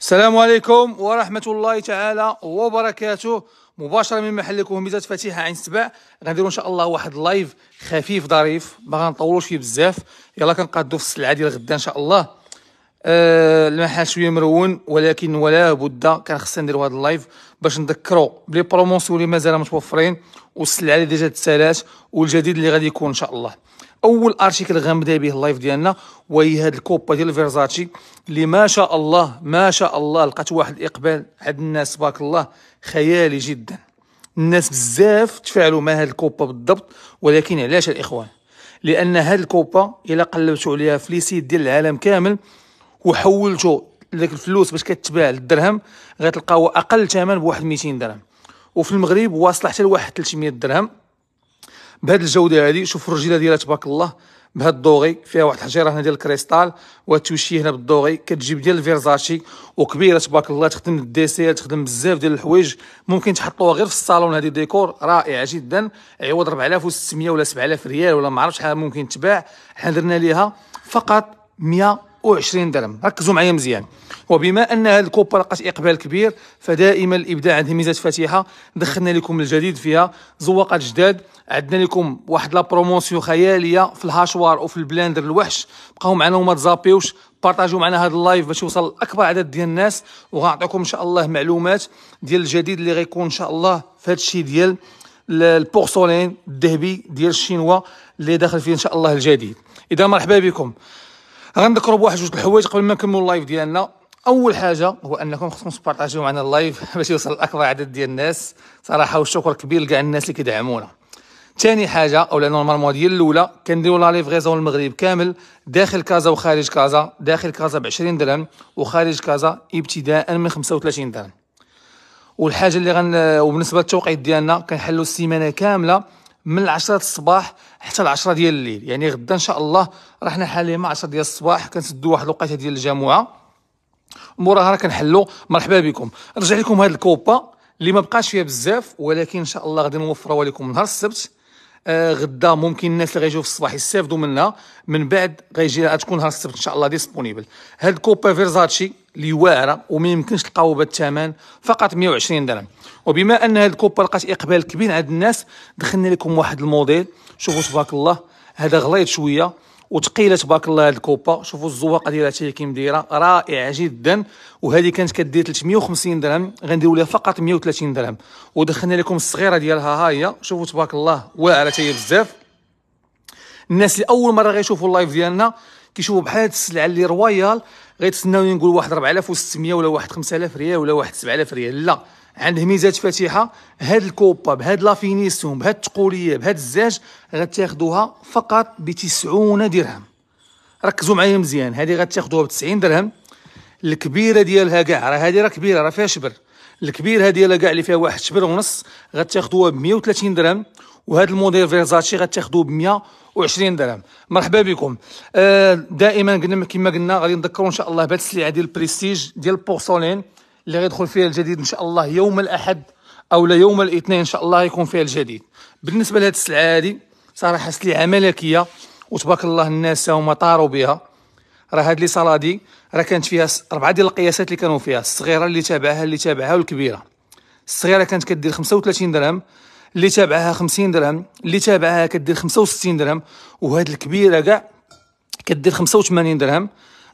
السلام عليكم ورحمة الله تعالى وبركاته مباشرة من محلكم هميزات فتيحة عين سبع غنديرو إن شاء الله واحد لايف خفيف ظريف ما غنطولوش فيه بزاف يلا كنقادو في السلعة ديال غدا إن شاء الله أه المحل شوية مرون ولكن ولا بد كان خصنا نديرو هاد اللايف باش نذكرو بلي بروموسيون اللي مازال متوفرين والسلعة اللي ديجا تسالات والجديد اللي غادي يكون إن شاء الله اول ارتيكل غنبدا به اللايف ديالنا وهي هاد الكوبا ديال فيرزاتشي اللي ما شاء الله ما شاء الله لقات واحد الاقبال عند الناس تبارك الله خيالي جدا الناس بزاف تفاعلوا مع هاد الكوبا بالضبط ولكن علاش الاخوان لان هاد الكوبا الا قلبتوا عليها في لي سيت ديال العالم كامل وحولتوا لك الفلوس باش كتباع للدرهم غتلقاو اقل ثمن بواحد 200 درهم وفي المغرب واصله حتى لواحد 300 درهم بهذه الجوده هذه شوف الرجيله ديالها تبارك الله بهاد الدوغي فيها واحد الحجيره هنا ديال الكريستال وتوشي هنا بالدوغي كتجيب ديال الفيرزاشي وكبيره تبارك الله تخدم الديسير تخدم بزاف ديال الحوايج ممكن تحطوها غير في الصالون هذه ديكور رائعه جدا عوض 4600 ولا 7000 ريال ولا ما عرفتش شحال ممكن تباع حنا درنا ليها فقط 100 وعشرين درهم ركزوا معايا مزيان وبما ان هذه الكوبا لقات اقبال كبير فدائما الابداع عنده ميزات فاتحه دخلنا لكم الجديد فيها زواقات جداد عندنا لكم واحد لا بروموسيون خياليه في الهاشوار وفي البلاندر الوحش بقاو معنا وما تزابيوش بارطاجيو معنا هذا اللايف باش يوصل لاكبر عدد ديال الناس وغنعطيكم ان شاء الله معلومات ديال الجديد اللي غيكون ان شاء الله في هذا الشيء ديال البورسولين الذهبي ديال الشينوا اللي داخل فيه ان شاء الله الجديد اذا مرحبا بكم غنذكروا بواحد جوج الحوايج قبل ما نكملوا اللايف ديالنا اول حاجه هو انكم خصكم تبارطاجيو معنا اللايف باش يوصل لاكبر عدد ديال الناس صراحه والشكر كبير لكاع الناس اللي كيدعمونا ثاني حاجه اولا نورمالمون ديال الاولى كنديروا لا غيزون المغرب كامل داخل كازا وخارج كازا داخل كازا ب 20 درهم وخارج كازا ابتداء من 35 درهم والحاجه اللي غن وبالنسبه للتوقيت ديالنا كنحلوا السيمانه كامله من العشرة الصباح حتى العشرة ديال الليل يعني غدا ان شاء الله راه حنا حاليا مع 10 ديال الصباح كنسدوا واحد الوقيته ديال الجمعه موراها راه كنحلوا مرحبا بكم نرجع لكم هذه الكوبا اللي ما بقاش فيها بزاف ولكن ان شاء الله غادي نوفرها لكم نهار السبت آه غدا ممكن الناس اللي غيجيو في الصباح يستافدوا منها من بعد غيجي غتكون نهار السبت ان شاء الله ديسبونيبل هاد الكوبا فيرزاتشي اللي واعره وما يمكنش تلقاو بالثمن فقط 120 درهم وبما ان هاد الكوبا لقات اقبال كبير عند الناس دخلنا لكم واحد الموديل شوفوا تبارك الله هذا غليظ شويه وثقيله تبارك الله هاد الكوبا شوفوا الزواقه ديالها حتى هي كي رائعه جدا وهذه كانت كدير 350 درهم غنديروا لها فقط 130 درهم ودخلنا لكم الصغيره ديالها ها هي شوفوا تبارك الله واعره تاهي بزاف الناس اللي اول مره غيشوفوا اللايف ديالنا كيشوفوا بحال هاد السلعه اللي رويال غيتسناو نقول واحد 4600 ولا واحد 5000 ريال ولا واحد 7000 ريال لا عنده ميزات فاتحه هاد الكوبا بهاد لافينيسيون بهاد التقوليه بهاد الزاج غتاخذوها فقط ب 90 درهم ركزوا معايا مزيان هادي غتاخذوها ب 90 درهم الكبيره ديالها كاع راه هادي راه كبيره راه فيها شبر الكبيره ديالها كاع اللي فيها واحد شبر ونص غتاخذوها ب 130 درهم وهذا الموديل فيرزاتشي غتاخذوه ب 120 درهم مرحبا بكم آه دائما قلنا كما قلنا غادي نذكروا ان شاء الله بهذه السلعه ديال البريستيج ديال البورسولين اللي غيدخل فيها الجديد ان شاء الله يوم الاحد او لا يوم الاثنين ان شاء الله يكون فيها الجديد بالنسبه لهذه السلعه هذه صراحه سلعه ملكيه وتبارك الله الناس هما طاروا بها راه هاد لي صلادي راه كانت فيها اربعه ديال القياسات اللي كانوا فيها الصغيره اللي تابعها اللي تابعها والكبيره الصغيره كانت كدير 35 درهم اللي تابعها 50 درهم اللي تابعها كدير 65 درهم وهاد الكبيره كاع كدير 85 درهم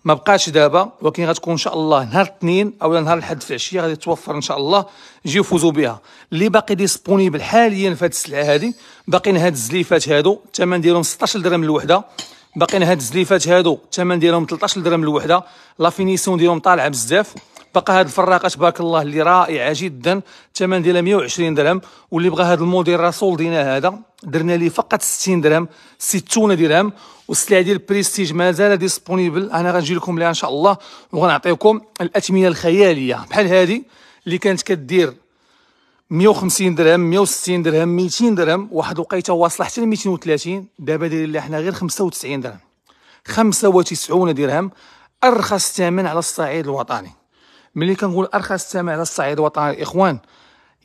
ما بقاش دابا ولكن غتكون ان شاء الله نهار الاثنين او نهار الاحد في العشيه غادي توفر ان شاء الله يجيو يفوزوا بها اللي باقي ديسبونيبل حاليا في هذه السلعه هذه باقيين هاد الزليفات هادو الثمن ديالهم 16 درهم الوحده باقيين هاد الزليفات هادو الثمن ديالهم 13 درهم الوحده لا فينيسيون ديالهم طالعه بزاف بقى هاد الفراقه تبارك الله اللي رائعه جدا الثمن ديالها 120 درهم واللي بغى هاد الموديل راه دينا هذا درنا ليه فقط 60 درهم 60 درهم والسلعه ديال بريستيج مازال ديسبونيبل انا غنجي لكم ليها ان شاء الله وغنعطيكم الاثمنه الخياليه بحال هذه اللي كانت كدير 150 درهم 160 درهم 200 درهم واحد الوقيته واصله حتى ل 230 دابا داير لها حنا غير 95 درهم 95 درهم ارخص ثمن على الصعيد الوطني ملي كنقول ارخص ثمن على الصعيد الوطني الاخوان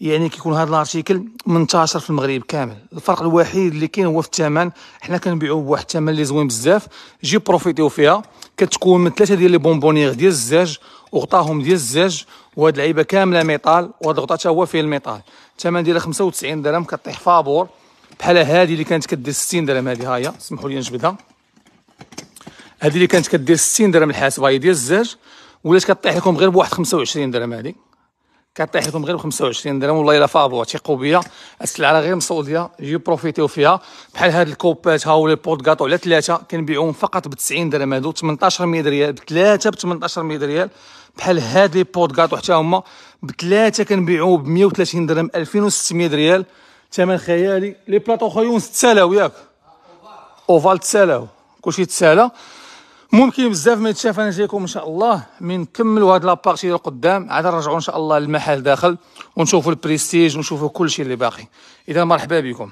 يعني كيكون هذا الارتيكل منتشر في المغرب كامل الفرق الوحيد اللي كاين هو في الثمن حنا كنبيعوا بواحد الثمن اللي زوين بزاف جي بروفيتيو فيها كتكون من ثلاثه ديال لي بونبونيغ ديال الزاج وغطاهم ديال الزاج وهاد العيبه كامله ميطال وهاد الغطا حتى هو فيه الميطال الثمن ديالها 95 درهم كطيح فابور بحال هادي اللي كانت كدير 60 درهم هادي هايا سمحوا لي نجبدها هادي اللي كانت كدير 60 درهم الحاسبه هي ديال الزاج ولات كطيح لكم غير بواحد 25 درهم هادي كطيح لكم غير ب 25 درهم والله الا فابور شي بيا السلعه غير مسوديه جي بروفيتيو فيها بحال هاد الكوبات هو لي بوت كاطو على ثلاثه كنبيعوهم فقط ب 90 درهم هادو 1800 ريال بثلاثه ب 1800 ريال بحال هاد لي بوت كاطو حتى هما بثلاثه كنبيعوه ب 130 درهم 2600 ريال ثمن خيالي لي بلاطو خيون تسالاو ياك اوفال تسالاو كلشي تسالا ممكن بزاف ما يتشاف انا جايكم ان شاء الله من نكملوا هاد لابارتي القدام عاد نرجعوا ان شاء الله للمحل داخل ونشوفوا البريستيج ونشوفوا كل شيء اللي باقي اذا مرحبا بكم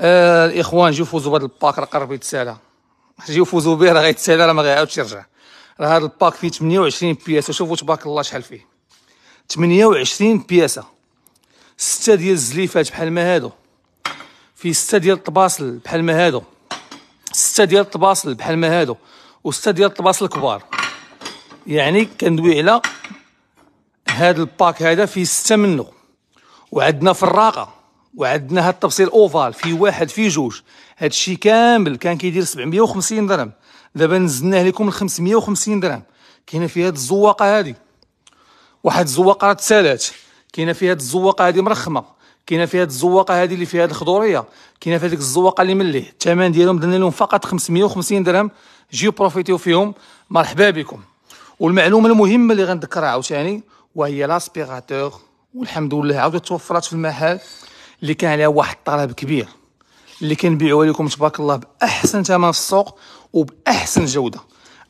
آه الاخوان جيو فوزوا بهذا الباك راه قرب يتسالى جيو فوزوا به راه غيتسالى راه ما غيعاودش يرجع راه هذا الباك فيه 28 بياسه شوفوا تبارك الله شحال فيه 28 بياسه سته ديال الزليفات بحال ما هادو فيه سته ديال الطباصل بحال ما هادو سته ديال الطباصل بحال ما هادو وسته ديال الطباس الكبار يعني كندوي على هذا الباك هذا فيه سته منه وعندنا فراقه وعندنا هاد التبصيل اوفال في واحد في جوج هادشي كامل كان كيدير 750 درهم دابا نزلناه لكم ل 550 درهم كاينه في هاد الزواقه هادي واحد الزواقه راه تسالات كاينه في هاد الزواقه هادي مرخمه كاينه في هاد الزواقه هادي اللي فيها الخضوريه كاينه في هاديك الزواقه اللي مليه الثمن ديالهم درنا لهم فقط 550 درهم جيو بروفيتيو فيهم مرحبا بكم والمعلومه المهمه اللي غنذكرها عاوتاني وهي لاسبيغاتور والحمد لله عاود توفرات في المحل اللي كان عليها واحد الطلب كبير اللي كنبيعوها لكم تبارك الله باحسن ثمن في السوق وباحسن جوده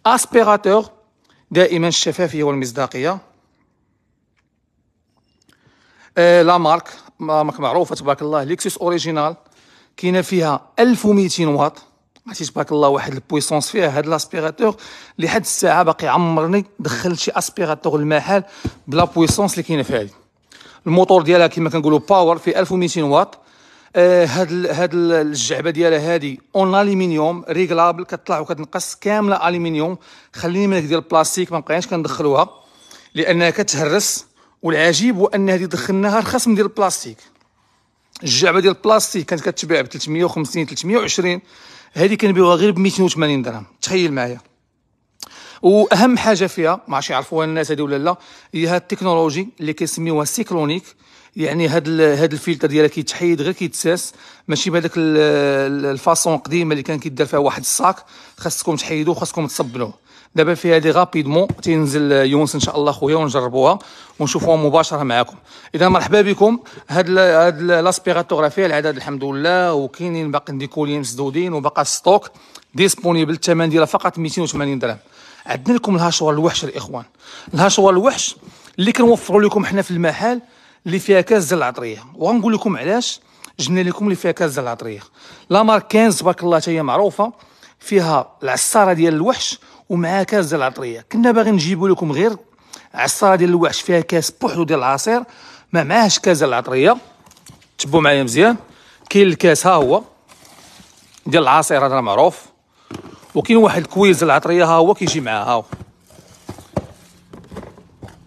اسبيغاتور دائما الشفافيه والمصداقيه آه لا مارك ما معروفه تبارك الله ليكسوس اوريجينال كاينه فيها 1200 واط عرفتي تبارك الله واحد البويسونس فيها هاد لاسبيراتور اللي حد الساعه باقي عمرني دخلت شي اسبيراتور المحل بلا بويسونس اللي كاينه في هادي الموتور ديالها كما كنقولوا باور في 1200 واط آه هاد ال هاد ال الجعبه ديالها هادي اون الومنيوم ريغلابل كطلع وكتنقص كامله الومنيوم خليني منك ديال البلاستيك ما بقيناش كندخلوها لانها كتهرس والعجيب هو ان هذه دخلناها رخص من ديال البلاستيك الجعبه ديال البلاستيك كانت كتباع ب 350 320 هذه كنبيعوها غير ب 280 درهم تخيل معايا واهم حاجه فيها ما عرفتش يعرفوها الناس هذه ولا لا هي هاد التكنولوجي اللي كيسميوها سيكلونيك يعني هاد هاد الفلتر ديالها كيتحيد غير كيتساس ماشي بهذاك الفاسون القديمه اللي كان كيدار فيها واحد الصاك خاصكم تحيدوه خاصكم تصبلوه دابا فيها لي غابيدمون تينزل يونس ان شاء الله خويا ونجربوها ونشوفوها مباشره معاكم اذا مرحبا بكم هاد هاد لاسبيراتور العدد الحمد لله وكاينين باقي ديكولين مسدودين وباقى ستوك ديسبونيبل الثمن ديالها فقط 280 درهم عندنا لكم الهاشور الوحش الاخوان الهاشور الوحش اللي كنوفروا لكم حنا في المحل اللي فيها كاس ديال العطريه وغنقول لكم علاش جبنا لكم اللي فيها كاس ديال العطريه لا مارك 15 تبارك الله تاهي هي معروفه فيها العصاره ديال الوحش ومعاه كاس ديال العطريه كنا باغي نجيبو لكم غير عصاره ديال الوحش فيها كاس بوحدو ديال العصير ما معاهش كاس ديال العطريه تبو معايا مزيان كاين الكاس ها هو ديال العصير هذا معروف وكاين واحد الكويز العطريه ها هو كيجي معاه ها هو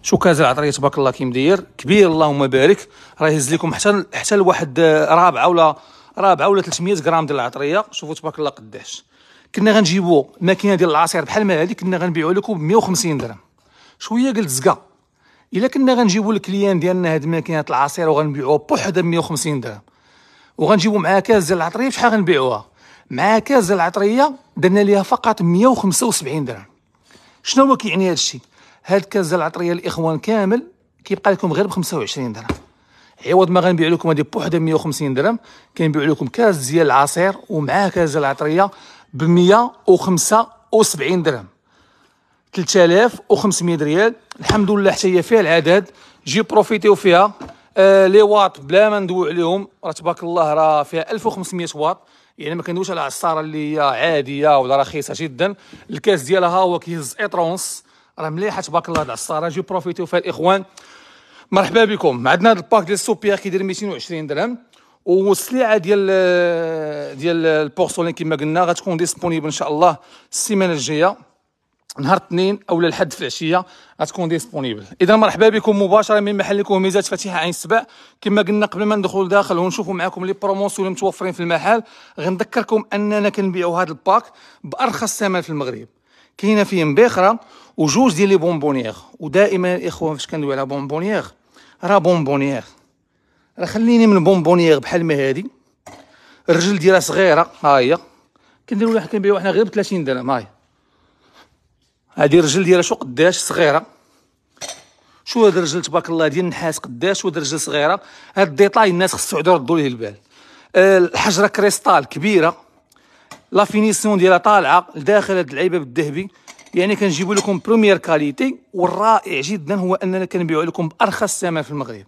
شو كاز العطريه تبارك الله كي مدير كبير اللهم بارك راه يهز لكم حتى حتى لواحد آه، رابعه ولا رابعه ولا 300 غرام ديال العطريه شوفوا تبارك الله قداش كنا غنجيبو ماكينه ديال العصير بحال ما هذه كنا غنبيعو لكم ب 150 درهم شويه قلت زكا الا كنا غنجيبو الكليان ديالنا هاد ماكينه العصير وغنبيعوها بوحده ب 150 درهم وغنجيبو معاها كاس ديال العطريه بشحال غنبيعوها مع كاس ديال العطريه درنا ليها فقط 175 درهم شنو هو كيعني هاد الشيء هاد كاس ديال العطريه الاخوان كامل كيبقى لكم غير ب 25 درهم عوض ما غنبيع لكم هذه بوحده 150 درهم كنبيع لكم كاس ديال العصير ومعاه كاس ديال العطريه ب 175 درهم 3500 ريال الحمد لله حتى هي فيها العدد جي بروفيتيو فيها آه لي واط بلا ما ندوي عليهم راه تبارك الله راه فيها 1500 واط يعني ما كندويش على عصاره اللي هي عاديه ولا رخيصه جدا الكاس ديالها هو كيهز ايطرونس راه مليحه تبارك الله العصاره جي بروفيتيو فيها الاخوان مرحبا بكم عندنا هذا الباك ديال السوبيا كيدير 220 درهم والسلعه ديال ديال البورسولين كما قلنا غتكون ديسبونيبل ان شاء الله السيمانه الجايه نهار الاثنين او الحد في العشيه غتكون ديسبونيبل اذا مرحبا بكم مباشره من لكم ميزات فاتحه عين السبع كما قلنا قبل ما ندخل داخل ونشوفوا معكم لي بروموسيون اللي متوفرين في المحل غنذكركم اننا كنبيعوا هذا الباك بارخص ثمن في المغرب كاينه فيه مبيخره وجوج ديال لي بونبونيير ودائما الاخوان فاش كندوي على بونبونيير راه بونبونيير راه خليني من بونبونيير بحال ما هادي الرجل ديالها صغيره ها هي كنديروا لها كنبيعوا حنا غير ب 30 درهم ها هي هادي الرجل ديالها شو قداش صغيره شو هاد الرجل تبارك الله ديال النحاس قداش وهاد الرجل صغيره هاد الديطاي الناس خصو يعودوا يردوا ليه البال الحجره كريستال كبيره لا فينيسيون ديالها طالعه لداخل هاد العيباب بالذهبي يعني كنجيبوا لكم بروميير كاليتي والرائع جدا هو اننا كنبيعوا لكم بارخص ثمن في المغرب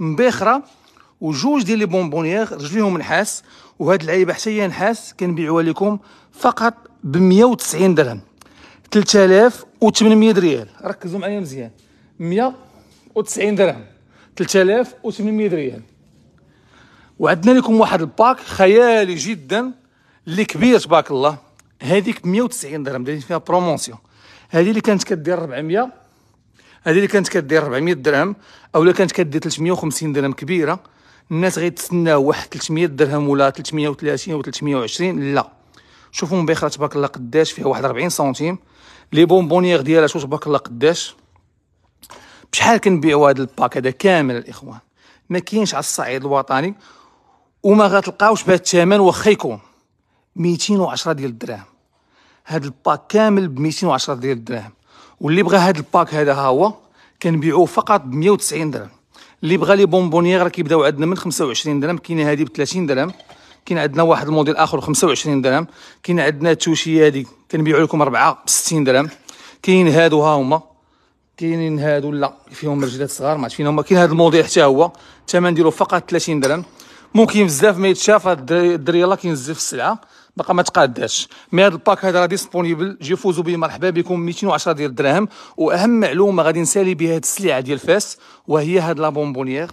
مباخره وجوج ديال لي بونبونيير رجليهم نحاس وهاد العيبه حتى هي نحاس كنبيعوها لكم فقط ب 190 درهم 3800 ريال ركزوا معايا مزيان 190 درهم 3800 ريال وعندنا لكم واحد الباك خيالي جدا اللي كبير تبارك الله هذيك 190 درهم دايرين فيها برومونسيون هذه اللي كانت كدير 400 هذه اللي كانت كدير 400 درهم اولا كانت كدير 350 درهم كبيره الناس غيتسناو واحد 300 درهم ولا 330 ولا 320 لا شوفوا مبيخره تبارك الله قداش فيها واحد 40 سنتيم لي بونبونيير ديالها شوف تبارك الله قداش بشحال كنبيعوا هذا الباك هذا كامل الاخوان ما كاينش على الصعيد الوطني وما غتلقاوش بهذا الثمن واخا يكون 210 ديال الدراهم هاد الباك كامل ب 210 ديال الدراهم واللي بغى هذا الباك هذا ها هو كنبيعوه فقط ب 190 درهم اللي بغى لي بونبونيير راه كيبداو عندنا من 25 درهم كاينه هذه ب 30 درهم كاين عندنا واحد الموديل اخر ب 25 درهم كاين عندنا التوشيه هذه كنبيعوا لكم اربعه ب 60 درهم كاين هادو ها هما كاينين هادو لا فيهم رجلات صغار ما عرفتش فين هما كاين هذا الموديل حتى هو الثمن ديالو فقط 30 درهم ممكن بزاف ما يتشاف الدري يلاه كينزف السلعه باقا ما تقاداش مي هذا الباك هذا راه ديسبونيبل جي فوزو به مرحبا بكم 210 ديال الدراهم واهم معلومه غادي نسالي بها هاد السلعه ديال فاس وهي هاد لا بونبونيير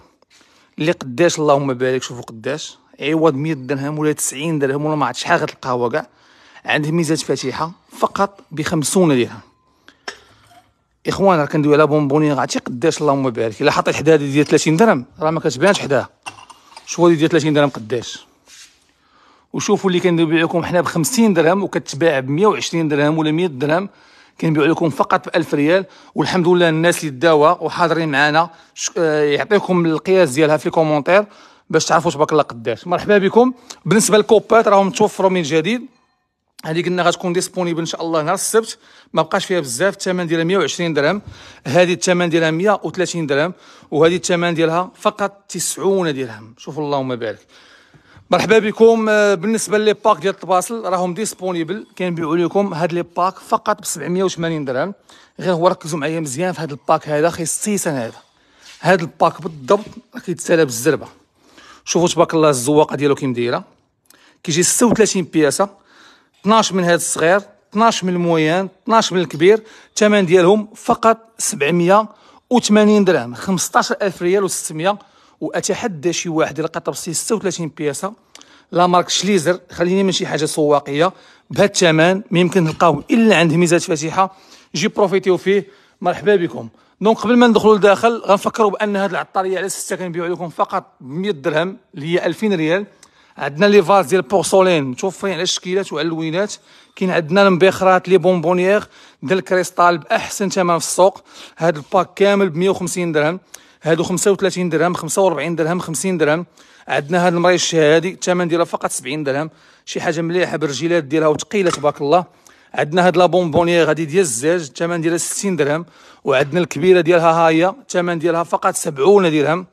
اللي قداش اللهم بارك شوفوا قداش عوض 100 درهم ولا 90 درهم ولا ما عرفت شحال غتلقاها كاع عنده ميزه فاتحه فقط ب 50 درهم اخوان راه كندوي على بونبونيير عرفتي قداش اللهم بارك الا حطيت هذه ديال 30 درهم راه ما كتبانش حداها شوفوا هذه ديال 30 درهم قداش وشوفوا اللي كنبيعوا لكم حنا ب 50 درهم وكتباع ب 120 درهم ولا 100 درهم كنبيعوا لكم فقط ب 1000 ريال والحمد لله الناس اللي داوها وحاضرين معنا آه، يعطيكم القياس ديالها في الكومونتير باش تعرفوا تبارك الله قداش مرحبا بكم بالنسبه للكوبات راهم توفروا من جديد هذه قلنا غتكون ديسبونيبل ان شاء الله نهار السبت ما بقاش فيها بزاف الثمن ديالها 120 درهم هذه الثمن ديالها 130 درهم وهذه الثمن ديالها فقط 90 درهم شوفوا اللهم بارك مرحبا بكم آه، بالنسبه لي باك ديال الطباسل راهم ديسبونيبل كنبيعوا لكم هاد لي باك فقط ب 780 درهم غير هو ركزوا معايا مزيان في هاد الباك هذا خصيصا هذا هاد الباك بالضبط كيتسالى بالزربه شوفوا تبارك الله الزواقه ديالو كي مديره كيجي 36 بياسه 12 من هاد الصغير 12 من المويان 12 من الكبير الثمن ديالهم فقط 780 درهم 15000 ريال و600 واتحدى شي واحد يلقى طبسي 36 بياسه لا مارك شليزر خليني من شي حاجه سواقيه بهذا الثمن ما يمكن نلقاوه الا عند ميزات فاتحه جي بروفيتيو فيه مرحبا بكم دونك قبل ما ندخلوا لداخل غنفكروا بان هذه العطاريه على سته كنبيعوا لكم فقط ب 100 درهم اللي هي 2000 ريال عندنا لي فاز ديال بورسولين متوفرين على الشكيلات وعلى اللوينات كاين عندنا المبخرات لي بونبونيير ديال الكريستال باحسن ثمن في السوق هذا الباك كامل ب 150 درهم هادو 35 درهم 45 درهم 50 درهم عندنا هاد المريش هادي الثمن ديالها فقط 70 درهم شي حاجه مليحه بالرجيلات ديالها وثقيله تبارك الله عندنا هاد لا بونبونيير هادي ديال الزاج الثمن ديالها 60 درهم وعندنا الكبيره ديالها هايا الثمن ديالها فقط 70 درهم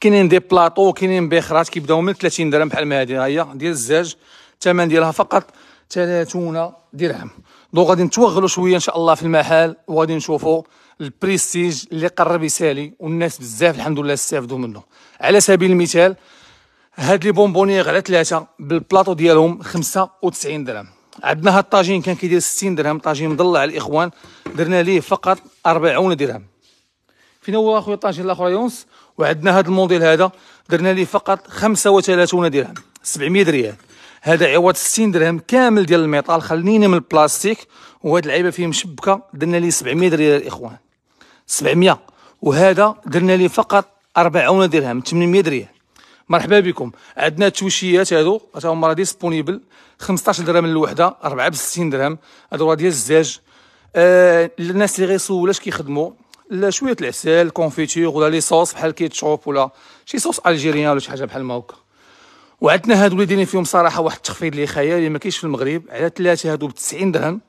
كاينين دي بلاطو كاينين بخرات كيبداو من 30 درهم بحال ما هادي هي ديال الزاج الثمن ديالها فقط 30 درهم دونك غادي نتوغلوا شويه ان شاء الله في المحل وغادي نشوفوا البريستيج اللي قرب يسالي والناس بزاف الحمد لله استافدوا منه على سبيل المثال هاد لي بونبونيغ على ثلاثه بالبلاطو ديالهم 95 درهم عندنا هاد الطاجين كان كيدير 60 درهم طاجين مضلع الاخوان درنا ليه فقط 40 درهم فين هو اخويا الطاجين الاخر يونس وعندنا هاد الموديل هذا درنا ليه فقط 35 درهم 700 ريال هذا عوض 60 درهم كامل ديال الميطال خليني من البلاستيك وهاد العيبه فيه مشبكه درنا ليه 700 ريال الاخوان 700 وهذا درنا لي فقط 40 درهم 800 درهم مرحبا بكم عندنا التوشيات هادو حتى هما راه ديسبونيبل 15 درهم للوحده 4 ب 60 درهم هادو راه ديال الزاج آه، الناس اللي غيسولوا اش كيخدموا لا شويه العسل الكونفيتور ولا لي صوص بحال كيتشوب ولا شي صوص الجيريان ولا شي حاجه بحال ما هكا وعندنا هادو اللي دايرين فيهم صراحه واحد التخفيض اللي خيالي ما كاينش في المغرب على ثلاثه هادو ب 90 درهم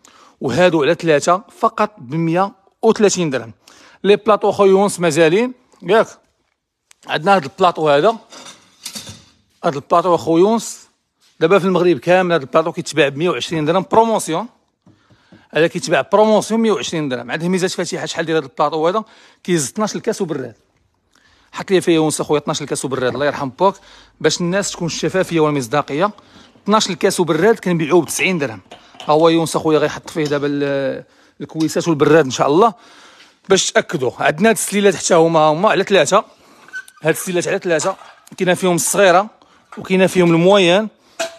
وهادو على ثلاثه فقط ب 130 درهم لي بلاطو خو يونس مازالين ياك عندنا هاد البلاطو هذا هاد البلاطو خو يونس دابا في المغرب كامل هاد البلاطو كيتباع ب 120 درهم بروموسيون هذا كيتباع بروموسيون 120 درهم عنده ميزات فاتحه شحال ديال هاد البلاطو هذا كيز 12 الكاس وبراد حط لي فيه يونس اخويا 12 الكاس وبراد الله يرحم باك باش الناس تكون الشفافيه والمصداقيه 12 الكاس وبراد كنبيعوه ب 90 درهم ها هو يونس اخويا غيحط فيه دابا الكويسات والبراد ان شاء الله باش تاكدوا عندنا هاد السليلات حتى هما هما على ثلاثه هاد السليلات على ثلاثه كاينه فيهم الصغيره وكاينه فيهم المويان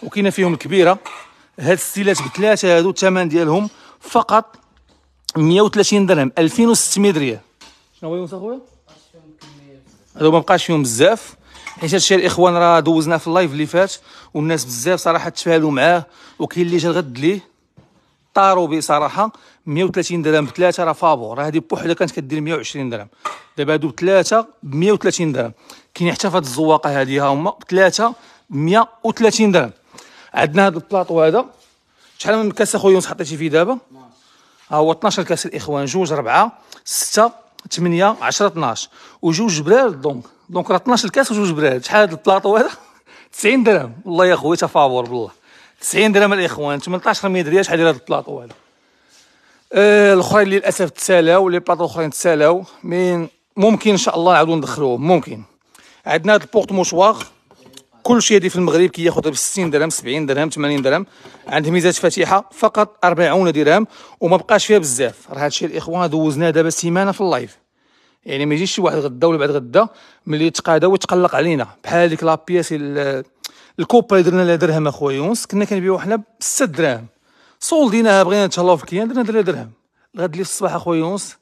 وكاينه فيهم الكبيره هاد السليلات بثلاثه هادو الثمن ديالهم فقط 130 درهم 2600 ريال شنو هو يونس اخويا هادو ما بقاش فيهم بزاف حيت هادشي الاخوان راه دوزناه في اللايف اللي فات والناس بزاف صراحه تفاعلوا معاه وكاين اللي جا غد ليه طاروا بصراحه 130 درهم بثلاثه راه فابور هذه بوحده كانت كدير 120 درهم دابا هادو بثلاثه ب 130 درهم كاين حتى في هاد الزواقه هادي ها هما بثلاثه ب 130 درهم عندنا هاد البلاطو هذا شحال من كاس اخويا يونس حطيتي فيه دابا ها هو 12 كاس الاخوان جوج ربعه سته 8 10 12 وجوج براد دونك دونك راه 12 كاس وجوج براد شحال هاد البلاطو هذا 90 درهم والله يا خويا تفاور بالله 90 درهم الاخوان 18100 درهم شحال ديال هاد البلاطو هذا آه الاخرين للاسف تسالاو لي بلاطو الاخرين تسالاو مين ممكن ان شاء الله نعاودو ندخلوه ممكن عندنا هاد البورت كل شيء هادي في المغرب كياخذها ب 60 درهم 70 درهم 80 درهم عند ميزات فاتحه فقط 40 درهم وما بقاش فيها بزاف راه هادشي الاخوان دوزناه دابا سيمانه في اللايف يعني ما يجيش شي واحد غدا ولا بعد غدا ملي يتقادى ويتقلق علينا بحال هذيك لابيس الكوبا اللي درنا لها درهم اخويا يونس كنا كنبيعو حنا ب 6 دراهم صولديناها بغينا نتهلاو في الكيان درنا درنا درهم غاد لي الصباح اخويا يونس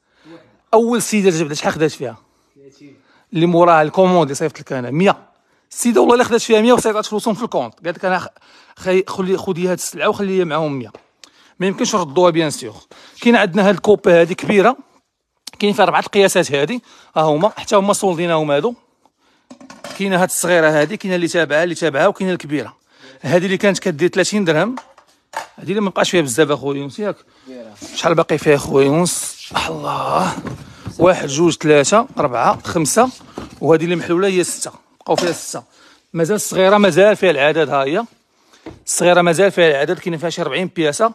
اول سيده جبدها شحال خدات فيها 30 اللي موراها الكوموند اللي صيفط لك انا 100 السيده والله اللي خدات فيها 100 وصيفطات فلوسهم في الكونت قالت لك انا خي خلي خذي هاد السلعه وخليها معاهم 100 ما يمكنش نردوها بيان سيغ كاين عندنا هاد الكوبا هادي كبيره كاين فيها اربعه القياسات هادي ها هما حتى هما صولديناهم هادو كاينه هاد الصغيره هادي كاينه اللي تابعه اللي تابعه وكاينه الكبيره هذه اللي كانت كدير 30 درهم هذه اللي ما بقاش فيها بزاف اخويا يونس ياك شحال باقي فيها اخويا يونس الله واحد جوج ثلاثة أربعة خمسة وهذه اللي محلولة هي ستة بقاو فيها ستة مازال الصغيرة مازال فيها العدد ها هي الصغيرة مازال فيها العدد كاين فيها شي 40 بياسة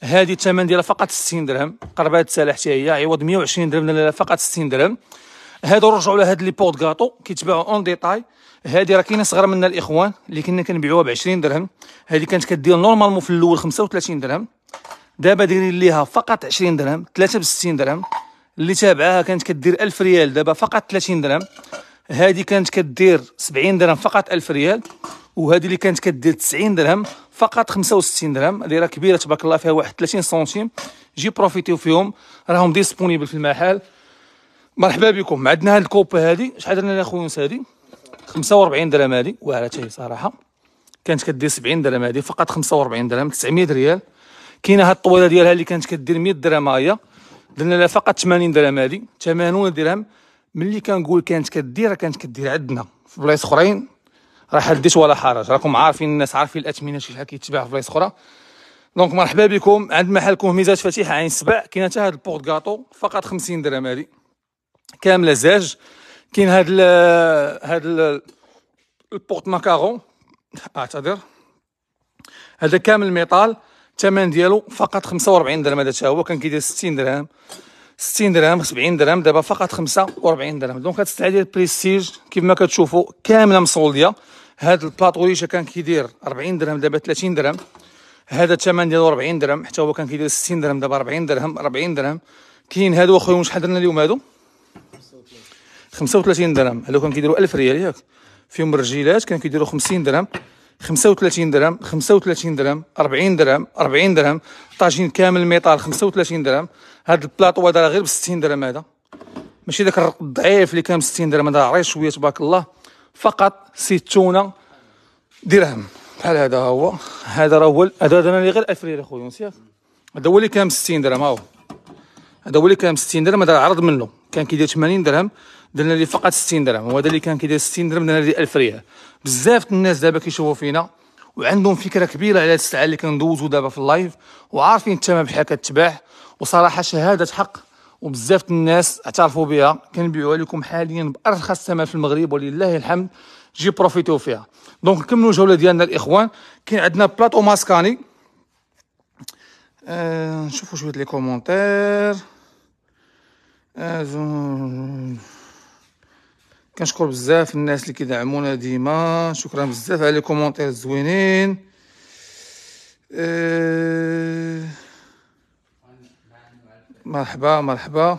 هذه الثمن ديالها فقط 60 درهم قربات تسالح حتى هي عوض 120 درهم فقط 60 درهم هادو نرجعوا لهاد لي بور كاطو كيتباعوا اون ديتاي هادي راه كاينه صغر منا الاخوان اللي كنا كنبيعوها ب 20 درهم هادي كانت كدير نورمالمون في الاول 35 درهم دابا دايرين ليها فقط 20 درهم 3 ب 60 درهم اللي تابعاها كانت كدير 1000 ريال دابا فقط 30 درهم هادي كانت كدير 70 درهم فقط 1000 ريال وهادي اللي كانت كدير 90 درهم فقط 65 درهم هادي راه كبيره تبارك الله فيها واحد 30 سنتيم جي بروفيتيو فيهم راهم ديسبونيبل في المحل مرحبا بكم عندنا هاد الكوبا هادي شحال درنا لها خويا هادي 45 درهم هادي واعره حتى هي صراحه كانت كدير 70 درهم هادي فقط 45 درهم 900 ريال كاينه هاد الطويله ديالها اللي كانت كدير 100 درهم هي درنا لها فقط 80 درهم هادي 80 درهم ملي كنقول كانت كدير كانت كدير عندنا في بلايص اخرين راه حديت ولا حرج راكم عارفين الناس عارفين الاثمنه شي شحال كيتباع في بلايص اخرى دونك مرحبا بكم عند محل كوميزات فتيحه عين سبع كاينه حتى هاد البورت كاطو فقط 50 درهم هادي كامله زاج كاين هاد ال هاد ال البورت ماكارون اعتذر هذا كامل ميطال الثمن ديالو فقط 45 درهم هذا هو كان كيدير 60 درهم 60 درهم 70 درهم دابا فقط 45 درهم دونك هاد البريستيج كيف ما كتشوفوا كامله مصوليه هاد البلاطو ريشه كان كيدير 40 درهم دابا 30 درهم هذا الثمن ديالو 40 درهم حتى هو كان كيدير 60 درهم دابا 40 درهم 40 درهم كاين هادو اخويا شحال درنا اليوم هادو 35 درهم هادو كانوا كيديروا 1000 ريال ياك فيهم الرجيلات كانوا كيديروا 50 درهم 35 درهم 35 درهم 40 درهم 40 درهم طاجين كامل ميطار 35 درهم هاد البلاطو هذا غير ب 60 درهم هذا ماشي داك الرق الضعيف اللي كان ب 60 درهم هذا عريض شويه تبارك الله فقط ستون درهم بحال هذا هو هذا راه هو هذا درنا لي غير 1000 ريال اخويا نسيت هذا هو اللي كان ب 60 درهم ها هو هذا هو اللي كان ب 60 درهم هذا عرض منه كان كيدير 80 درهم درنا لي فقط 60 درهم وهذا اللي كان كيدير 60 درهم درنا لي 1000 ريال بزاف الناس دابا كيشوفوا فينا وعندهم فكره كبيره على السلعه الساعه اللي كندوزو دابا في اللايف وعارفين الثمن بحال كتباع وصراحه شهاده حق وبزاف الناس اعترفوا بها كنبيعوها لكم حاليا بارخص ثمن في المغرب ولله الحمد جي بروفيتو فيها دونك نكملوا الجوله ديالنا الاخوان كاين عندنا بلاطو ماسكاني آه نشوفوا شويه لي كومونتير آه كنشكر بزاف الناس اللي كيدعمونا ديما شكرا بزاف على لي كومونتير الزوينين أه، مرحبا مرحبا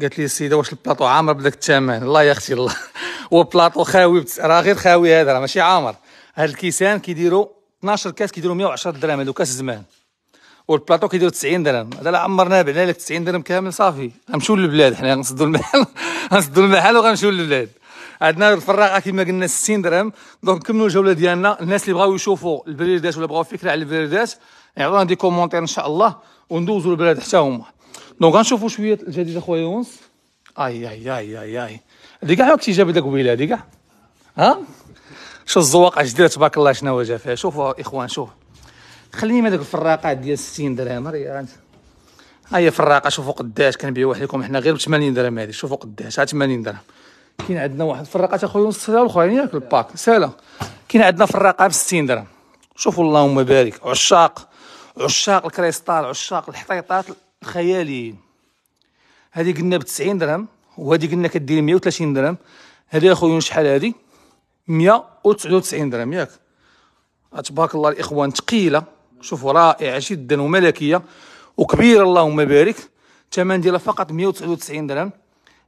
قالت لي السيده واش البلاطو عامر بداك الثمن الله يا اختي الله هو بلاطو خاوي راه غير خاوي هذا راه ماشي عامر هاد الكيسان كيديروا 12 كاس كيديروا 110 درهم هادو كاس زمان والبلاطو كيديروا 90 درهم هذا لا عمرنا بعنا لك 90 درهم كامل صافي غنمشيو للبلاد حنا غنسدو المحل غنسدو المحل وغنمشيو للبلاد عندنا الفراغه كما قلنا 60 درهم دونك نكملوا الجوله ديالنا الناس اللي بغاو يشوفوا البريدات ولا بغاو فكره على البريدات يعطونا دي كومونتير ان شاء الله وندوزوا البلاد حتى هما دونك غنشوفوا شويه الجديد اخويا يونس اي اي اي اي اي هادي كاع وقت جاب داك قبيله هذه كاع ها شو الزواقع جديده تبارك الله شنو جا فيها شوفوا اخوان شوف خليني من ذوك الفراقات ديال 60 درهم ها هي فراقه شوفوا قداش كنبيعوها لكم حنا غير ب 80 درهم هذه شوفوا قداش ها 80 درهم كاين عندنا واحد الفراقات اخويا نص ساعه الاخرين ياك الباك ساله كاين عندنا فراقه ب 60 درهم شوفوا اللهم بارك عشاق عشاق الكريستال عشاق الحطيطات الخياليين هذه قلنا ب 90 درهم وهذه قلنا كدير 130 درهم هذه اخويا شحال هذه 199 درهم ياك تبارك الله الاخوان ثقيله شوف رائعه جدا وملكيه وكبيره اللهم بارك الثمن ديالها فقط 199 درهم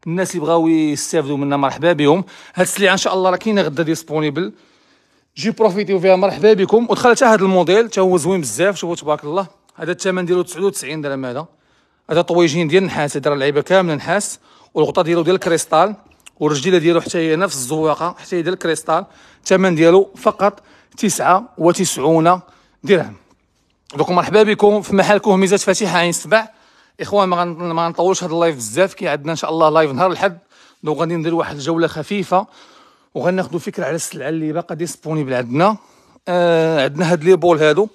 الناس اللي بغاو يستافدوا منها مرحبا بهم هاد السلعه ان شاء الله راه كاينه غدا ديسبونيبل جي بروفيتيو فيها مرحبا بكم ودخل حتى الموديل حتى هو زوين بزاف شوفوا تبارك الله هذا الثمن ديالو 99 درهم هذا هذا طويجين ديال النحاس هذا لعيبه كامله نحاس والغطاء ديالو ديال الكريستال والرجيله ديالو حتى هي نفس الزواقه حتى هي ديال الكريستال الثمن ديالو فقط 99 درهم دوك مرحبا بكم في محل ميزات فاتحه عين سبع اخوان ما غنطولش هذا اللايف بزاف كي عندنا ان شاء الله لايف نهار الاحد دونك غادي ندير واحد الجوله خفيفه وغناخذوا فكره على السلعه اللي باقا ديسبونيبل عندنا آه عندنا هاد لي بول هادو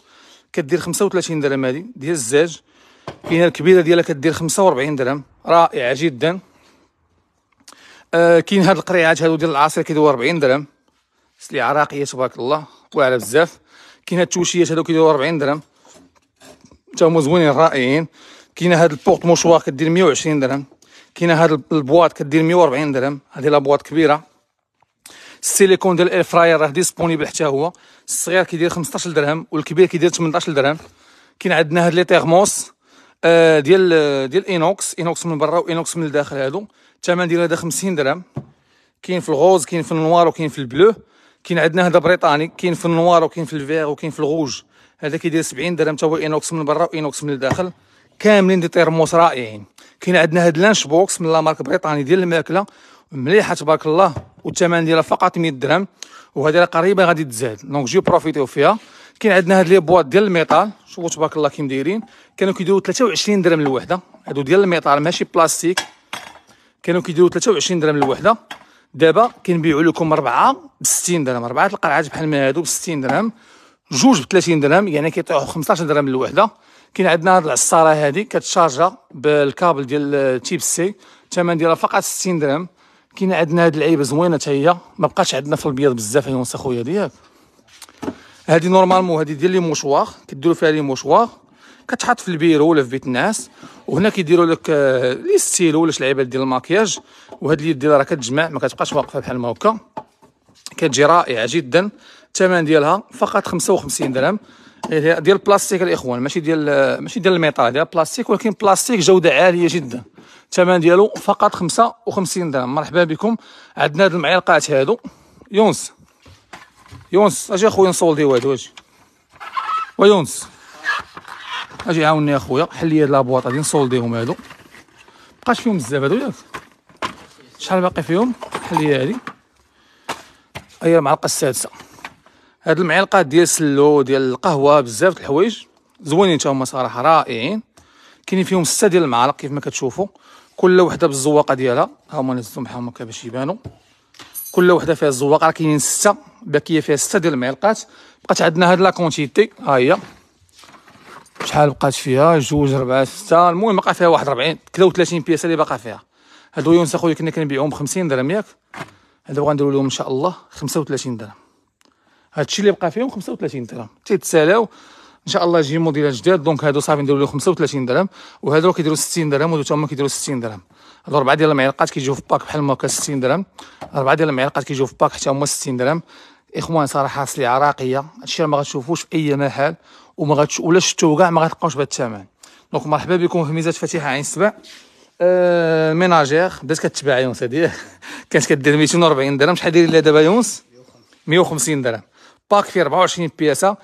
كدير 35 درهم هادي ديال الزاج كاينه الكبيره ديالها كدير 45 درهم رائعه جدا آه كاين هاد القريعات هادو ديال العصير كيدور 40 درهم سلعه راقيه تبارك الله واعره بزاف كاين هاد التوشيات هادو كيدور 40 درهم حتى هما زوينين رائعين كاينه هاد البورت موشوار كدير 120 درهم كاينه هاد البواط كدير 140 درهم هذه لا بواط كبيره السيليكون ديال الاير فراير راه ديسبونيبل حتى هو الصغير كيدير 15 درهم والكبير كيدير 18 درهم كاين عندنا هاد لي تيرموس آه، ديال آه، ديال اينوكس اينوكس من برا واينوكس من الداخل هادو الثمن ديالو هذا 50 درهم كاين في الغوز كاين في النوار وكاين في البلو كاين عندنا هذا بريطاني كاين في النوار وكاين في الفيغ وكاين في الغوج هذا كيدير 70 درهم تا هو اينوكس من برا واينوكس من الداخل كاملين دي تيرموس رائعين كاين عندنا هاد لانش بوكس من لا مارك بريطاني ديال الماكله مليحه تبارك الله والثمن ديالها فقط 100 درهم وهذه راه قريبه غادي تزاد دونك جو بروفيتيو فيها كاين عندنا هاد لي بواط ديال الميطال شوفوا تبارك الله كي مدايرين كانوا كيديروا 23 درهم الوحده هادو ديال الميطال ماشي بلاستيك كانوا كيديروا 23 درهم الوحده دابا كنبيعوا لكم 4 ب 60 درهم 4 القرعات بحال ما هادو ب 60 درهم جوج ب 30 درهم يعني كيطيحوا 15 درهم للوحده كاين عندنا هاد العصاره هادي كتشارجا بالكابل ديال تيب سي الثمن ديالها فقط 60 درهم كاين عندنا هاد العيبه زوينه حتى هي ما بقاش عندنا في البيض بزاف يونس اخويا ديالك هادي نورمالمون هادي ديال لي موشوار كديروا فيها لي موشوار كتحط في البيرو ولا في بيت الناس وهنا كيديروا لك آه، لي ستيلو ولا شي لعيبه ديال الماكياج وهاد اليد ديالها راه كتجمع ما كتبقاش واقفه بحال ما هكا كتجي رائعه جدا الثمن ديالها فقط 55 درهم ديال البلاستيك الاخوان ماشي ديال ماشي ديال الميطال ديال البلاستيك ولكن بلاستيك جوده عاليه جدا الثمن ديالو فقط 55 درهم مرحبا بكم عندنا هاد المعلقات هادو يونس يونس اجي اخويا نصولدي واحد واجي ويونس اجي عاوني اخويا حل لي هاد لابواط غادي نصولديهم هادو مابقاش فيهم بزاف هادو ياك شحال باقي فيهم حل لي هادي هي المعلقه السادسه هاد المعلقه ديال سلو ديال القهوه بزاف د الحوايج زوينين حتى صراحه رائعين كاينين فيهم سته ديال المعالق كيف ما كتشوفوا كل وحده بالزواقه ديالها ها هما نزلتهم بحال هكا باش يبانوا كل وحده فيها الزواقه راه كاينين سته باقيه فيها سته ديال المعلقات بقات عندنا هاد لا كونتيتي ها هي شحال بقات فيها جوج ربعة ستة المهم بقى فيها واحد ربعين و 33 بياسه اللي باقا فيها هادو يونس اخويا كنا كنبيعوهم بخمسين درهم ياك هادو غنديرو لهم ان شاء الله خمسة 35 درهم هادشي اللي بقى فيهم 35 درهم تيتسالاو ان شاء الله يجي موديلات جداد دونك هادو صافي نديرو لهم 35 درهم وهادو كيديروا 60 درهم وهادو هما كيديروا 60 درهم هادو ربعه ديال المعلقات كيجيو في باك بحال ما كان 60 درهم ربعه ديال المعلقات كيجيو في باك حتى هما 60 درهم اخوان صراحه سلعه راقيه هادشي ما غتشوفوش في اي محل وما غتش ولا شفتو كاع ما غتلقاوش بهذا الثمن دونك مرحبا بكم في ميزات فتيحة عين سبع آه، ميناجير الميناجير بدات كتباع يونس هادي كانت كدير 240 درهم شحال داير لها دابا يونس 150 درهم باك فيه 24 بياسه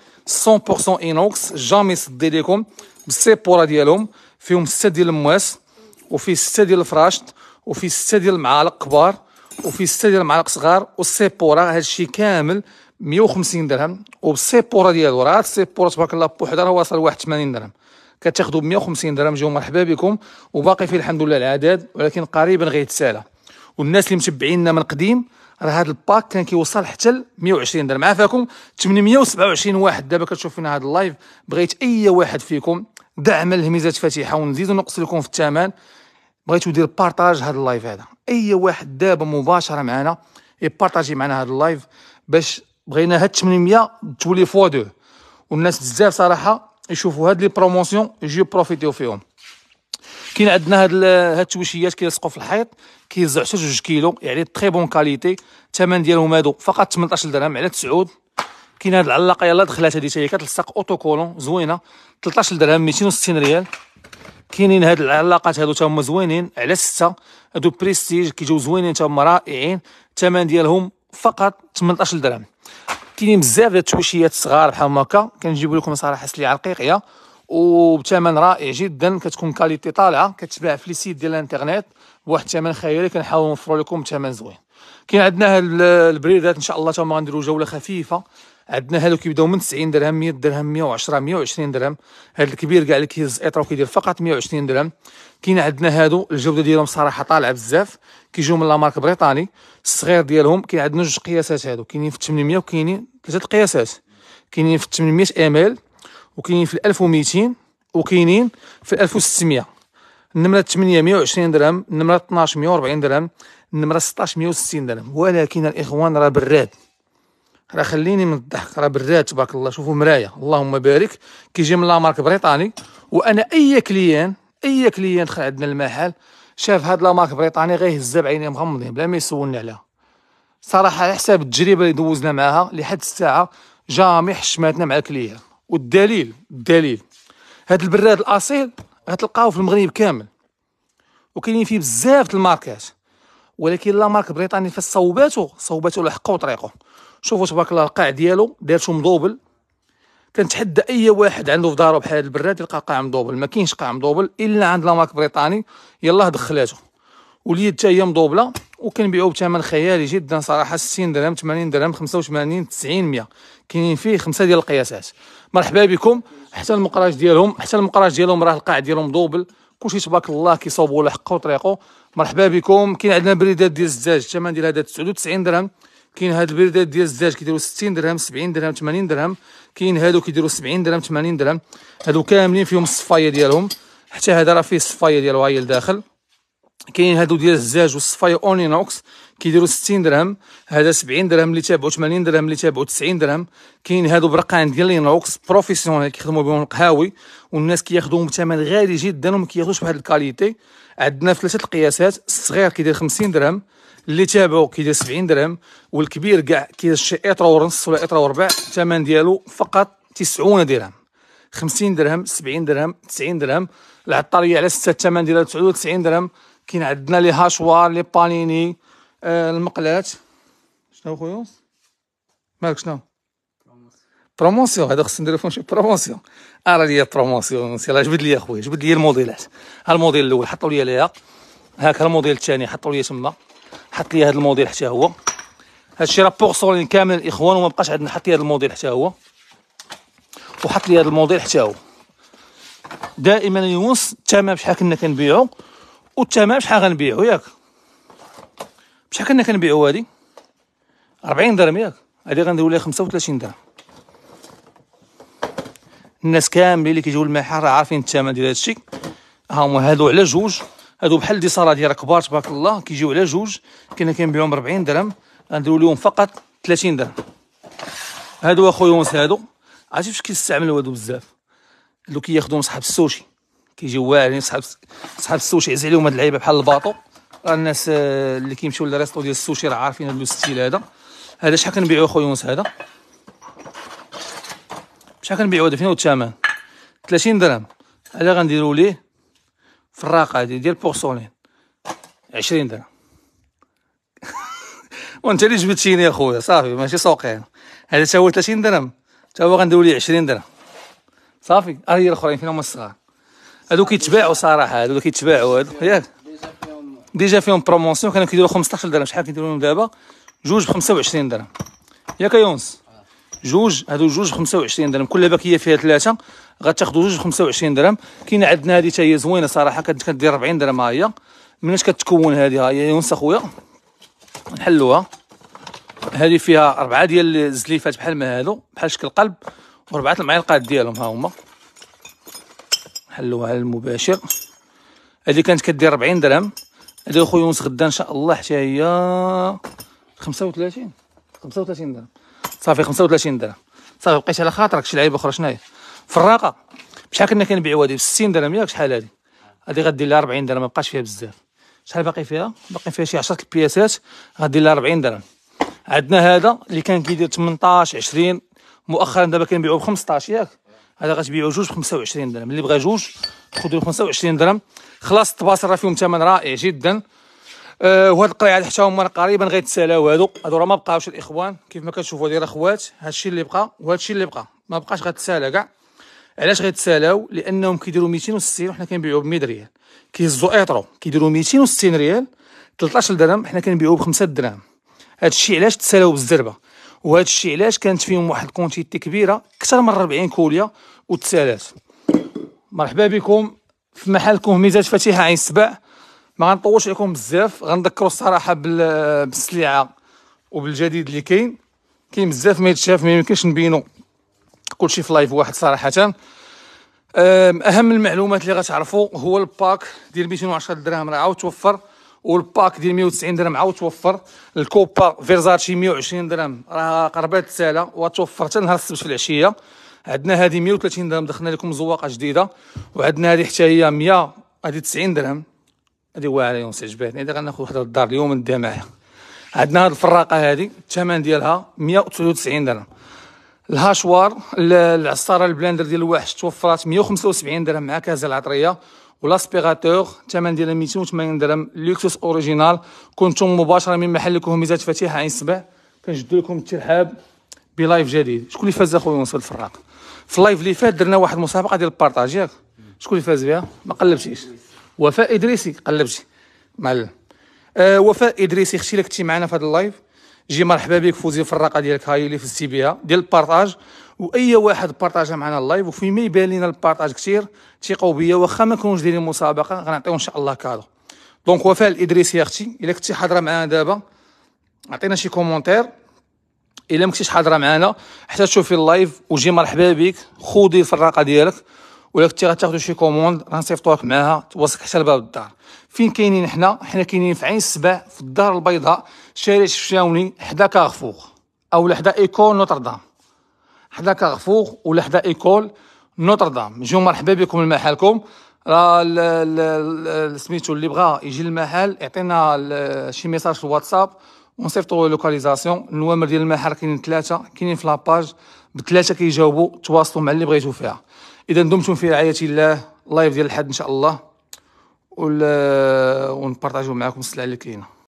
100% اينوكس جامي صدي ليكم بالسيبوره ديالهم فيهم سته ديال المواس وفيه سته ديال الفراشط وفيه سته ديال المعالق كبار وفيه سته ديال المعالق صغار والسيبوره هادشي كامل 150 درهم وبالسيبوره ديالو راه هاد السيبوره تبارك الله بوحدها راه واصل 81 درهم كتاخذوا ب 150 درهم جيو مرحبا بكم وباقي فيه الحمد لله العدد ولكن قريبا غيتسالى والناس اللي متبعيننا من قديم راه هذا الباك كان كيوصل حتى ل 120 درهم عافاكم 827 واحد دابا كتشوف فينا هذا اللايف بغيت اي واحد فيكم دعم الهميزات فاتحه ونزيد نقص لكم في الثمن بغيتو دير بارطاج هذا اللايف هذا اي واحد دابا مباشره معنا يبارطاجي معنا هذا اللايف باش بغينا هاد 800 تولي فوا دو والناس بزاف صراحه يشوفوا هاد لي بروموسيون يجيو بروفيتيو فيهم كاين عندنا هاد هاد التوشيات كيلصقوا في الحيط كيزعو حتى كيلو يعني تري بون كاليتي الثمن ديالهم هادو فقط 18 درهم على يعني 9 كاين هاد العلاقه يلاه دخلات هادي هي كتلصق اوتو كولون زوينه 13 درهم 260 ريال كاينين هاد العلاقات هادو تاهما زوينين على 6 هادو بريستيج كيجيو زوينين تاهما رائعين الثمن ديالهم فقط 18 درهم كاينين بزاف ديال التوشيات صغار بحال هكا كنجيب لكم صراحه سلعه رقيقيه وبثمن رائع جدا كتكون كاليتي طالعه كتباع في لي سيت ديال الانترنيت بواحد الثمن خيالي كنحاول نوفر لكم ثمن زوين كاين عندنا هاد البريدات ان شاء الله تما غنديروا جوله خفيفه عندنا هادو كيبداو من 90 درهم 100 درهم 110 120 درهم هاد الكبير كاع اللي كيهز اطرا وكيدير فقط 120 درهم كاين عندنا هادو الجوده ديالهم صراحه طالعه بزاف كيجيو من لا مارك بريطاني الصغير ديالهم كاين عندنا جوج قياسات هادو كاينين في 800 وكاينين ثلاثه القياسات كاينين في 800 ام ال وكاينين في 1200 وكاينين في 1600 النمره 8 120 درهم النمره 12 140 درهم النمره 16 160 درهم ولكن الاخوان راه براد راه خليني من الضحك راه براد تبارك الله شوفوا مرايا اللهم بارك كيجي من لامارك بريطاني وانا اي كليان اي كليان دخل عندنا المحل شاف هاد لامارك بريطاني غيهزها بعينيه مغمضين بلا ما يسولني عليها صراحه على حساب التجربه اللي دوزنا معاها لحد الساعه جامي حشماتنا مع الكليان والدليل الدليل هاد البراد الاصيل غتلقاوه في المغرب كامل وكاينين فيه بزاف الماركات ولكن لا مارك بريطاني في صوباتو صوباتو على حقه وطريقه شوفوا تبارك الله القاع ديالو دارتو مضوبل كنتحدى اي واحد عنده في دارو بحال البراد يلقى قاع مضوبل ما كاينش قاع مضوبل الا عند لا مارك بريطاني يلاه دخلاتو واليد حتى هي مضوبله وكنبيعو بثمن خيالي جدا صراحه 60 درهم 80 درهم 85 90 100 كاينين فيه خمسه ديال القياسات مرحبا بكم حتى المقراج ديالهم حتى المقراج ديالهم راه القاع ديالهم دوبل كلشي تبارك الله كيصوبوا له حقه وطريقه مرحبا بكم كاين عندنا بريدات ديال الزجاج الثمن ديال هذا 99 درهم كاين هاد البريدات ديال الزجاج كيديروا 60 درهم 70 درهم 80 درهم كاين هادو كيديروا 70 درهم 80 درهم هادو كاملين فيهم الصفايه ديالهم حتى هذا راه فيه الصفايه ديالو هي لداخل كاين هادو ديال الزجاج والصفايه اونينوكس كيديروا 60 درهم هذا 70 درهم اللي تابعوا 80 درهم اللي تابعوا 90 درهم كاين هادو برقان ديال لينوكس بروفيسيونيل كيخدموا بهم القهاوي والناس كياخذوهم بثمن غالي جدا وما كياخذوش بواحد الكاليتي عندنا في ثلاثه القياسات الصغير كيدير 50 درهم اللي تابعو كيدير 70 درهم والكبير كاع كيدير شي اطر ونص ولا اطر وربع الثمن ديالو فقط 90 درهم 50 درهم 70 درهم 90 درهم العطاريه على 6 الثمن ديالها 99 درهم كاين عندنا لي هاشوار لي بانيني آه، المقلات شنو خويا مالك شنو بروموسيون هذا خصنا نديرو فيه شي بروموسيون ارا ليا بروموسيون سير جبد ليا خويا جبد ليا الموديلات ها الموديل الاول حطوا ليا ليها هاك الموديل الثاني حطوا ليا تما حط ليا هذا الموديل حتى هو هادشي راه بورسولين كامل الاخوان وما بقاش عندنا حط لي هذا الموديل حتى هو وحط لي هذا الموديل حتى هو دائما يونس الثمن بشحال كنا كنبيعو والثمن بشحال غنبيعو ياك بشحال كنا كنبيعو هادي 40 درهم ياك هادي غنديرو ليها 35 درهم الناس كاملين اللي كيجيو للمحل راه عارفين الثمن ديال هادشي ها هما هادو على جوج هادو بحال دي صاله ديال كبار تبارك الله كيجيو على جوج كنا كنبيعهم ربعين 40 درهم غنديرو لهم فقط 30 درهم هادو اخويا يونس هادو عرفتي فاش كيستعملوا هادو بزاف هادو كياخذوهم صحاب السوشي كيجيو واعرين صحاب صحاب السوشي يعز عليهم هاد اللعيبه بحال الباطو الناس اللي كيمشيو للريستو ديال السوشي راه عارفين هذا الستيل هذا هذا شحال كنبيعوه خويا يونس هذا شحال كنبيعوه هذا فين هو الثمن 30 درهم هذا غنديرو ليه في الراقه هذه ديال بورسولين 20 درهم وانت اللي جبتيني اخويا صافي ماشي سوقي يعني. هذا تا هو 30 درهم تا هو غنديرو ليه 20 درهم صافي ها هي الاخرين فين هما الصغار هادو كيتباعوا صراحه هادو كيتباعوا هادو ياك ديجا فيهم برومونسيون كانوا كيديروا 15 درهم شحال كيديروا لهم دابا جوج ب 25 درهم ياك يونس جوج هادو جوج ب 25 درهم كل باكيه فيها ثلاثه غتاخذوا جوج ب 25 درهم كاين عندنا هذه حتى هي زوينه صراحه كانت كدير 40 درهم ها هي مناش كتكون هذه ها هي يونس اخويا نحلوها هذه فيها اربعه ديال الزليفات بحال ما هادو بحال شكل قلب واربعه المعلقات ديالهم ها هما نحلوها على المباشر هذه كانت كدير 40 درهم هذا خويا يونس غدا ان شاء الله حتى هي 35 35 درهم صافي 35 درهم صافي بقيت على خاطرك شي لعيبه اخرى شناهي فراقه بشحال كنا كنبيعوا هذه ب 60 درهم ياك شحال هذه هذه غدير لها 40 درهم ما بقاش فيها بزاف شحال باقي فيها باقي فيها شي 10 البياسات غدير لها 40 درهم عندنا هذا اللي كان كيدير 18 20 مؤخرا دابا كنبيعوه ب 15 ياك هذا غتبيعوه جوج ب 25 درهم اللي بغى جوج خذوا 25 درهم خلاص راه فيهم ثمن رائع جدا أه وهاد القريعات حتى هما قريبا غيتسالاو هادو هادو راه ما بقاوش الاخوان كيف ما كتشوفوا ديال اخوات هادشي اللي بقى وهادشي اللي بقى ما بقاش غتسالى كاع علاش غيتسالاو لانهم كيديروا 260 وحنا كنبيعوا ب 100 ريال كيهزوا ايطرو كيديروا 260 ريال 13 درهم حنا كنبيعوا ب 5 دراهم هادشي علاش تسالاو بالزربه وهادشي علاش كانت فيهم واحد الكونتيتي كبيره اكثر من 40 كوليه وتسالات مرحبا بكم في محل ميزات فاتيحة عين السبع ما غنطولش عليكم بزاف غنذكروا الصراحه بالسلعه وبالجديد اللي كاين كاين بزاف ما يتشاف ما يمكنش نبينو كلشي في لايف واحد صراحه اهم المعلومات اللي غتعرفوا هو الباك ديال 210 درهم راه عاود توفر والباك ديال 190 درهم عاود توفر الكوبا فيرزاتشي 120 درهم راه قربات الساله وتوفر حتى نهار السبت في العشيه عندنا هذه 130 درهم دخلنا لكم زواقه جديده وعندنا هذه حتى هي 100 هذه 90 درهم هذه واعره يونس عجباتني هذه غناخذ وحده للدار اليوم نديها معايا عندنا هذه الفراقه هذه الثمن ديالها 199 درهم الهاشوار العصاره البلاندر ديال الواحد توفرات 175 درهم مع كازا العطريه ولاسبيغاتور الثمن ديالها 280 درهم لوكسوس اوريجينال كنتم مباشره من محلكم ميزات فتيحه عين سبع كنجدو لكم الترحاب بلايف جديد شكون اللي فاز اخويا ونصف الفراق في اللايف اللي فات درنا واحد المسابقه ديال البارطاج ياك شكون اللي فاز بها ما قلبتيش وفاء ادريسي قلبتي معلم آه وفاء ادريسي اختي لك كنتي معنا في هذا اللايف جي مرحبا بك فوزي في الرقه ديالك هاي اللي فزتي بها ديال البارطاج واي واحد بارطاجا معنا اللايف وفي ما يبان لنا البارطاج كثير ثقوا بيا واخا ما كنكونش دايرين مسابقه غنعطيو ان شاء الله كادو دونك وفاء الادريسي اختي الا كنتي حاضره معنا دابا عطينا شي كومونتير الا ما كنتيش حاضره معنا حتى تشوفي اللايف وجي مرحبا بك خودي الفراقه ديالك ولا كنتي غتاخذوا شي كوموند غنصيفطوك معاها توصلك حتى لباب الدار فين كاينين حنا حنا كاينين في عين السبع في الدار البيضاء شارع الشفشاوني حدا كارفور او حدا ايكول نوتردام حدا كارفور ولا حدا ايكول نوتردام جيو مرحبا بكم لمحلكم راه سميتو اللي بغا يجي للمحل يعطينا شي ميساج في الواتساب ونصيفطوا لوكاليزاسيون النوامر ديال المحل كاينين ثلاثه كاينين في لاباج بثلاثه كيجاوبوا تواصلوا مع اللي بغيتو فيها اذا دمتم في رعايه الله لايف ديال الحد ان شاء الله ونبارطاجيو معكم السلعه اللي كاينه